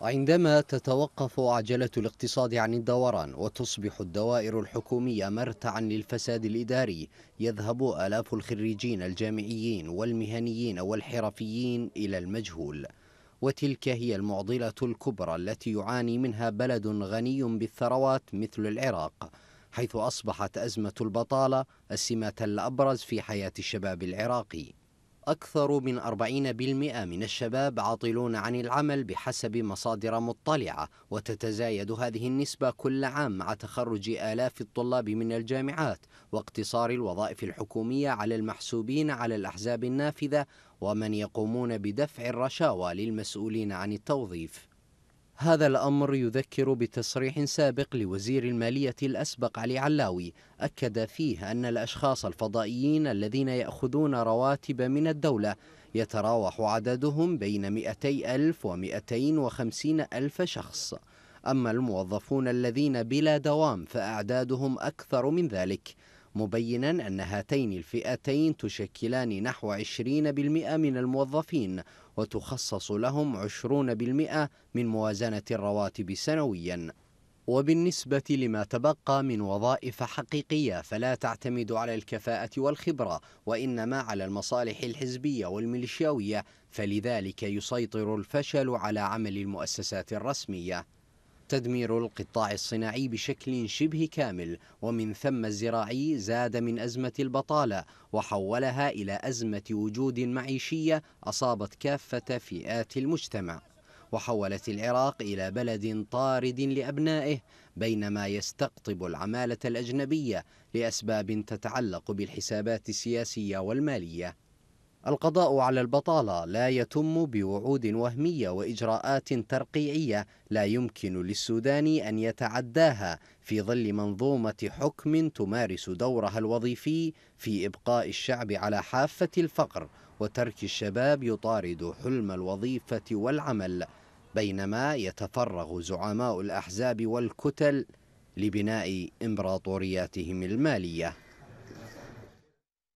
عندما تتوقف عجلة الاقتصاد عن الدوران وتصبح الدوائر الحكومية مرتعا للفساد الإداري يذهب آلاف الخريجين الجامعيين والمهنيين والحرفيين إلى المجهول وتلك هي المعضلة الكبرى التي يعاني منها بلد غني بالثروات مثل العراق حيث أصبحت أزمة البطالة السمة الأبرز في حياة الشباب العراقي أكثر من 40% من الشباب عاطلون عن العمل بحسب مصادر مطلعة وتتزايد هذه النسبة كل عام مع تخرج آلاف الطلاب من الجامعات واقتصار الوظائف الحكومية على المحسوبين على الأحزاب النافذة ومن يقومون بدفع الرشاوى للمسؤولين عن التوظيف هذا الأمر يذكر بتصريح سابق لوزير المالية الأسبق علي علاوي أكد فيه أن الأشخاص الفضائيين الذين يأخذون رواتب من الدولة يتراوح عددهم بين 200 ألف و 250 ألف شخص أما الموظفون الذين بلا دوام فأعدادهم أكثر من ذلك مبينا أن هاتين الفئتين تشكلان نحو 20% من الموظفين وتخصص لهم 20% من موازنة الرواتب سنويا وبالنسبة لما تبقى من وظائف حقيقية فلا تعتمد على الكفاءة والخبرة وإنما على المصالح الحزبية والميليشياوية فلذلك يسيطر الفشل على عمل المؤسسات الرسمية تدمير القطاع الصناعي بشكل شبه كامل ومن ثم الزراعي زاد من أزمة البطالة وحولها إلى أزمة وجود معيشية أصابت كافة فئات المجتمع وحولت العراق إلى بلد طارد لأبنائه بينما يستقطب العمالة الأجنبية لأسباب تتعلق بالحسابات السياسية والمالية القضاء على البطالة لا يتم بوعود وهمية وإجراءات ترقيعية لا يمكن للسوداني أن يتعداها في ظل منظومة حكم تمارس دورها الوظيفي في إبقاء الشعب على حافة الفقر وترك الشباب يطارد حلم الوظيفة والعمل بينما يتفرغ زعماء الأحزاب والكتل لبناء إمبراطورياتهم المالية